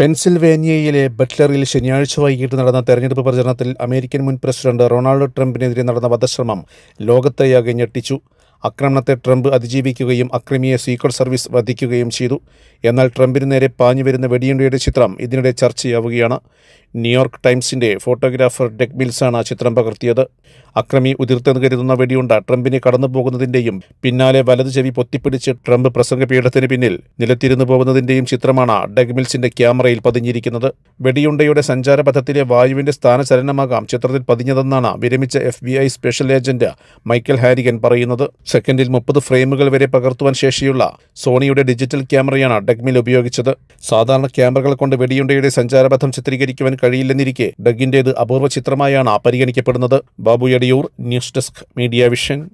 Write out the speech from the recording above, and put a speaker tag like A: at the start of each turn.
A: പെൻസിൽവേനിയയിലെ ബട്ട്ലറിൽ ശനിയാഴ്ച വൈകിട്ട് നടന്ന തെരഞ്ഞെടുപ്പ് പ്രചരണത്തിൽ അമേരിക്കൻ മുൻ പ്രസിഡന്റ് റൊണാൾഡ് ട്രംപിനെതിരെ നടന്ന വധശ്രമം ലോകത്തെയാകെ ഞെട്ടിച്ചു ആക്രമണത്തെ ട്രംപ് അതിജീവിക്കുകയും അക്രമിയെ സീക്രട്ട് സർവീസ് വധിക്കുകയും ചെയ്തു എന്നാൽ ട്രംപിന് നേരെ പാഞ്ഞുവരുന്ന വെടിയുണ്ടയുടെ ചിത്രം ഇതിനിടെ ചർച്ചയാവുകയാണ് ന്യൂയോർക്ക് ടൈംസിന്റെ ഫോട്ടോഗ്രാഫർ ഡെക് മിൽസാണ് ആ ചിത്രം പകർത്തിയത് അക്രമി ഉതിർത്തെന്ന് കരുതുന്ന വെടിയുണ്ട ട്രംപിനെ കടന്നു പോകുന്നതിന്റെയും പിന്നാലെ വലതു ചെവി പൊത്തിപ്പിടിച്ച് ട്രംപ് പ്രസംഗ പീഠത്തിന് പിന്നിൽ നിലത്തിരുന്നു പോകുന്നതിന്റെയും ചിത്രമാണ് ഡെക് മിൽസിന്റെ ക്യാമറയിൽ പതിഞ്ഞിരിക്കുന്നത് വെടിയുണ്ടയുടെ സഞ്ചാരപഥത്തിലെ വായുവിൻ്റെ സ്ഥാനചലനമാകാം ചിത്രത്തിൽ പതിഞ്ഞതെന്നാണ് വിരമിച്ച F B I special agent Michael Harrigan പറയുന്നത് സെക്കൻഡിൽ മുപ്പത് ഫ്രെയിമുകൾ വരെ പകർത്തുവാൻ ശേഷിയുള്ള സോണിയുടെ ഡിജിറ്റൽ ക്യാമറയാണ് ഡെക്മിൽ ഉപയോഗിച്ചത് സാധാരണ ക്യാമറകൾ കൊണ്ട് വെടിയുണ്ടയുടെ സഞ്ചാരപഥം ചിത്രീകരിക്കുവാൻ കഴിയില്ലെന്നിരിക്കെ ഡഗിന്റേത് അപൂർവ ചിത്രമായാണ് പരിഗണിക്കപ്പെടുന്നത്
B: Babu Etiyur news desk
A: Media vision